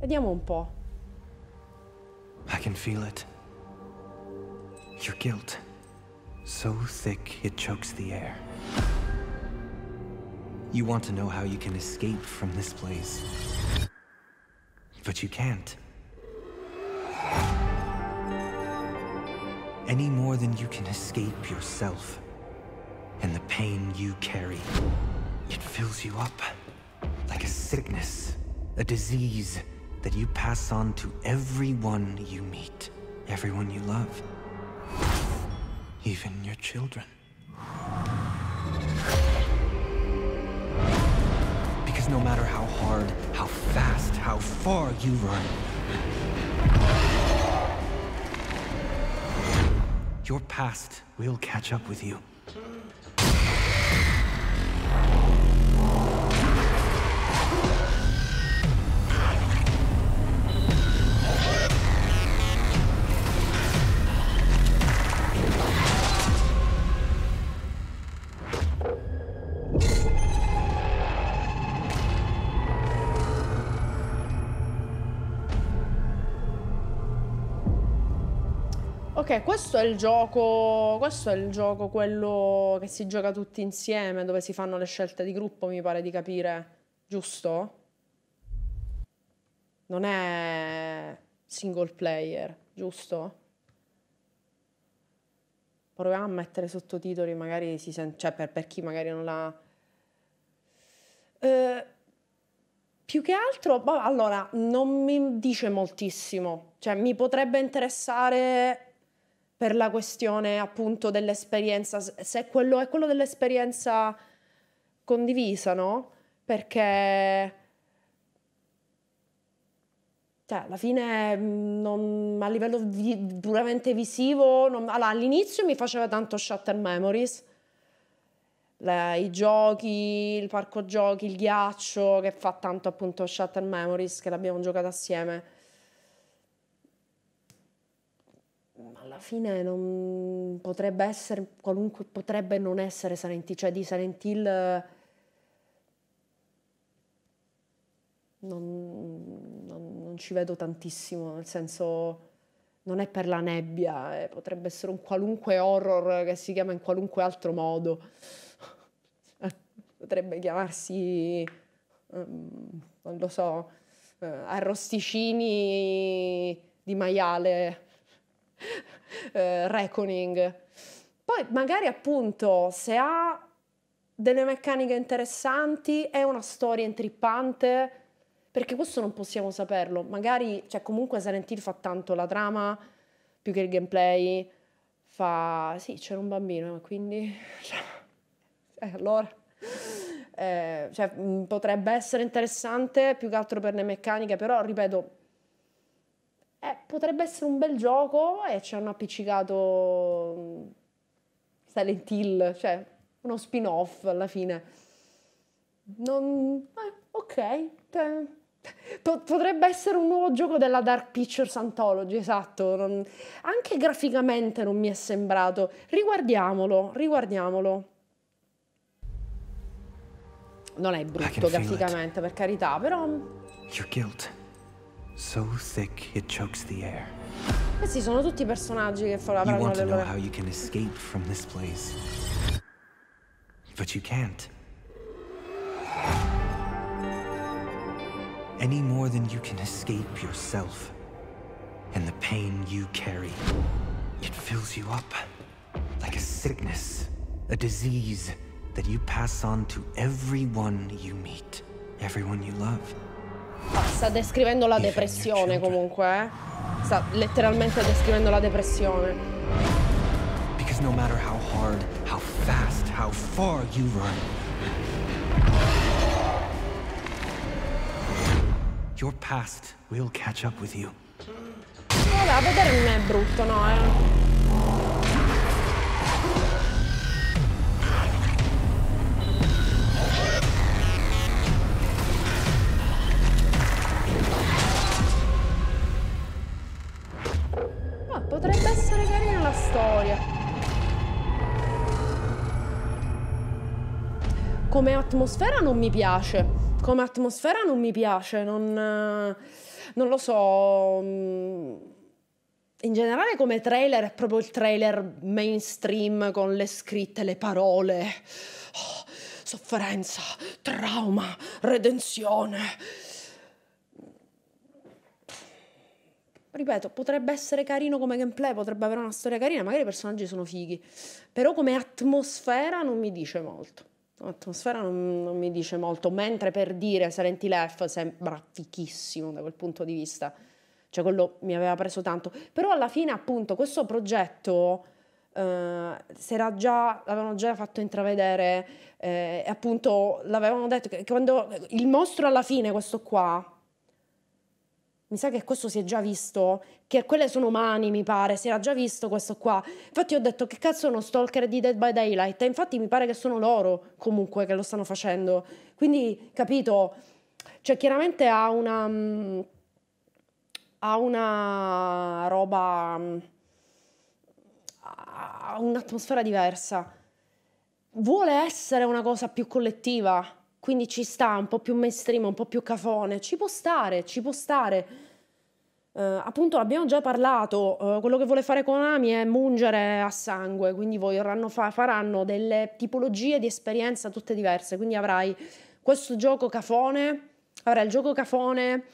Vediamo un po'. I can feel it. Your guilt. So thick it chokes the air. You want to know how you can escape from this place. But you can't. Any more than you can escape yourself. And the pain you carry. It fills you up. Like a sickness. A disease that you pass on to everyone you meet, everyone you love, even your children. Because no matter how hard, how fast, how far you run, your past will catch up with you. Ok, questo è il gioco, questo è il gioco quello che si gioca tutti insieme, dove si fanno le scelte di gruppo, mi pare di capire, giusto? Non è single player, giusto? Proviamo a mettere sottotitoli, magari si sente, cioè per, per chi magari non l'ha... Eh, più che altro, boh, allora, non mi dice moltissimo, cioè mi potrebbe interessare per la questione appunto dell'esperienza, se quello è quello dell'esperienza condivisa, no? Perché cioè, alla fine mm, non, a livello vi, puramente visivo, non, allora, all'inizio mi faceva tanto Shutter Memories, le, i giochi, il parco giochi, il ghiaccio, che fa tanto appunto Shutter Memories, che l'abbiamo giocato assieme fine non potrebbe essere, qualunque potrebbe non essere Silent Hill, cioè di Silent Hill non, non, non ci vedo tantissimo, nel senso non è per la nebbia, eh, potrebbe essere un qualunque horror che si chiama in qualunque altro modo. potrebbe chiamarsi, um, non lo so, uh, arrosticini di maiale eh, Reckoning. Poi magari appunto se ha delle meccaniche interessanti, è una storia intrippante, perché questo non possiamo saperlo. Magari, cioè comunque Silent Hill fa tanto la trama più che il gameplay, fa... sì, c'era un bambino, eh, quindi... Cioè, eh, allora... Eh, cioè, mm, potrebbe essere interessante più che altro per le meccaniche, però ripeto, eh, potrebbe essere un bel gioco e ci hanno appiccicato mm, Silent Hill, cioè uno spin-off alla fine. Non, eh, ok, potrebbe essere un nuovo gioco della Dark Pictures Anthology, esatto. Non, anche graficamente non mi è sembrato. Riguardiamolo, riguardiamolo. Non è ah, brutto graficamente, per carità, però... Mm, Your guilt. So thick it chokes the air. Questi sono tutti personaggi che want to know how you can escape from this place. But you can't. Any more than you can escape yourself. And the pain you carry. It fills you up. Like a sickness. A disease that you pass on to everyone you meet. Everyone you love. Sta descrivendo la depressione comunque, eh? Sta letteralmente descrivendo la depressione. Because no matter how hard, how fast, how far you run, your past will catch up with you. Vabbè, a vedere non è brutto, no, eh? come atmosfera non mi piace, come atmosfera non mi piace, non, eh, non lo so mm. in generale come trailer è proprio il trailer mainstream con le scritte, le parole. Oh, sofferenza, trauma, redenzione. Ripeto, potrebbe essere carino come gameplay, potrebbe avere una storia carina, magari i personaggi sono fighi, però come atmosfera non mi dice molto. L'atmosfera non, non, mi dice molto, mentre per dire Silent Hill F sembra fichissimo da quel punto di vista, cioè quello mi aveva preso tanto, però alla fine appunto questo progetto eh, già, l'avevano già fatto intravedere eh, appunto l'avevano detto che quando il mostro alla fine, questo qua, mi sa che questo si è già visto, che quelle sono mani, mi pare, si era già visto questo qua. Infatti ho detto che cazzo sono stalker di Dead by Daylight e infatti mi pare che sono loro comunque che lo stanno facendo. Quindi, capito, cioè chiaramente ha una mm, ha una roba mm, ha un'atmosfera diversa. Vuole essere una cosa più collettiva quindi ci sta un po' più mainstream, un po' più cafone, ci può stare, ci può stare. Eh, appunto abbiamo già parlato, eh, quello che vuole fare Konami è mungere a sangue, quindi vorranno fa- faranno delle tipologie di esperienza tutte diverse, quindi avrai questo gioco cafone, avrai il gioco cafone,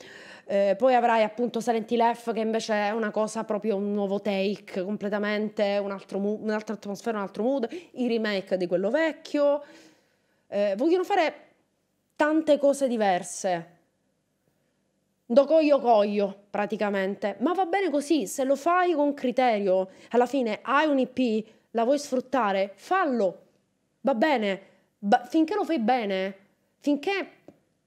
eh, poi avrai appunto Silent Hill F che invece è una cosa proprio un nuovo take completamente, un mu- un'altra atmosfera, un altro mood, i remake di quello vecchio. Eh, vogliono fare tante cose diverse. Do coglio coglio praticamente, ma va bene così, se lo fai con criterio, alla fine hai un'IP, la vuoi sfruttare, fallo, va bene, ba finché lo fai bene, finché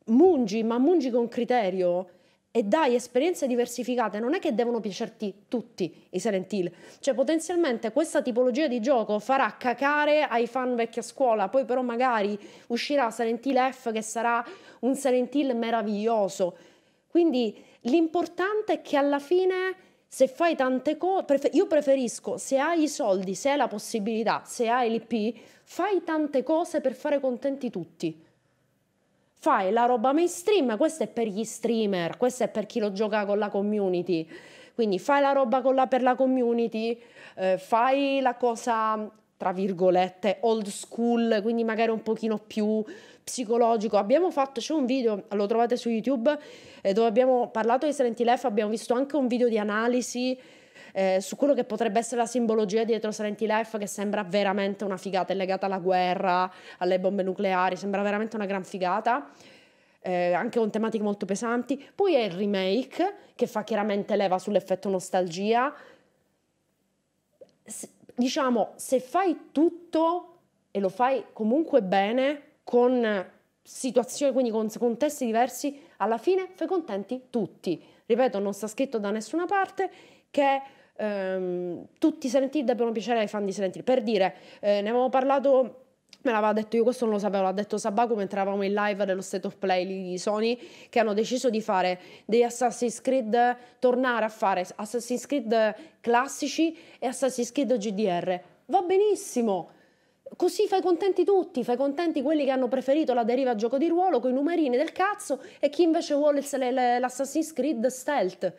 mungi, ma mungi con criterio, e dai esperienze diversificate, non è che devono piacerti tutti i Silent Hill, cioè potenzialmente questa tipologia di gioco farà cacare ai fan vecchia scuola, poi però magari uscirà Silent Hill F che sarà un Silent Hill meraviglioso, quindi l'importante è che alla fine se fai tante cose, prefer io preferisco se hai i soldi, se hai la possibilità, se hai l'IP, fai tante cose per fare contenti tutti fai la roba mainstream, questo è per gli streamer, questo è per chi lo gioca con la community. Quindi fai la roba la, per la community, eh, fai la cosa tra virgolette old school, quindi magari un pochino più psicologico. Abbiamo fatto, c'è un video, lo trovate su YouTube, eh, dove abbiamo parlato di Silent Left, abbiamo visto anche un video di analisi eh, su quello che potrebbe essere la simbologia dietro Silent Life che sembra veramente una figata, è legata alla guerra, alle bombe nucleari, sembra veramente una gran figata. Eh, anche con tematiche molto pesanti. Poi è il remake che fa chiaramente leva sull'effetto nostalgia. Se, diciamo, se fai tutto e lo fai comunque bene, con situazioni, quindi con contesti diversi, alla fine fai contenti tutti ripeto, non sta scritto da nessuna parte che ehm, tutti i Silent Hill debbano piacere ai fan di Silent Hill. Per dire, eh, ne avevamo parlato me l'aveva detto io, questo non lo sapevo, l'ha detto Sabaku mentre eravamo in live dello State of Play di Sony, che hanno deciso di fare degli Assassin's Creed, tornare a fare Assassin's Creed classici e Assassin's Creed GDR. Va benissimo, Così fai contenti tutti, fai contenti quelli che hanno preferito la deriva gioco di ruolo con i numerini del cazzo e chi invece vuole l'Assassin's Creed stealth.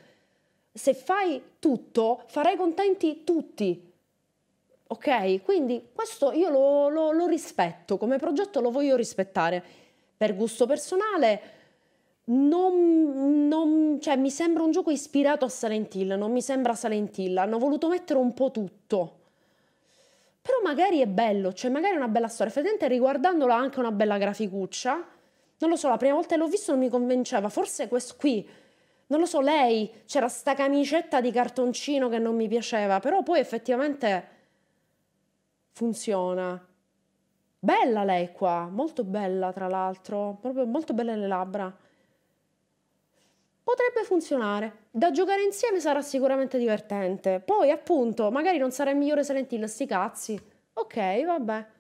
Se fai tutto, farai contenti tutti. Ok? Quindi questo io lo, lo, lo rispetto, come progetto lo voglio rispettare. Per gusto personale, non, non, cioè, mi sembra un gioco ispirato a Salentilla, non mi sembra Salentilla, Hanno voluto mettere un po' tutto però magari è bello, cioè magari è una bella storia. Effettivamente riguardandola anche una bella graficuccia, non lo so, la prima volta che l'ho visto non mi convinceva, forse questo qui, non lo so, lei, c'era sta camicetta di cartoncino che non mi piaceva, però poi effettivamente funziona. Bella lei qua, molto bella tra l'altro, proprio molto belle le labbra potrebbe funzionare. Da giocare insieme sarà sicuramente divertente. Poi, appunto, magari non sarà il migliore Silent Hill, sti cazzi. Ok, vabbè.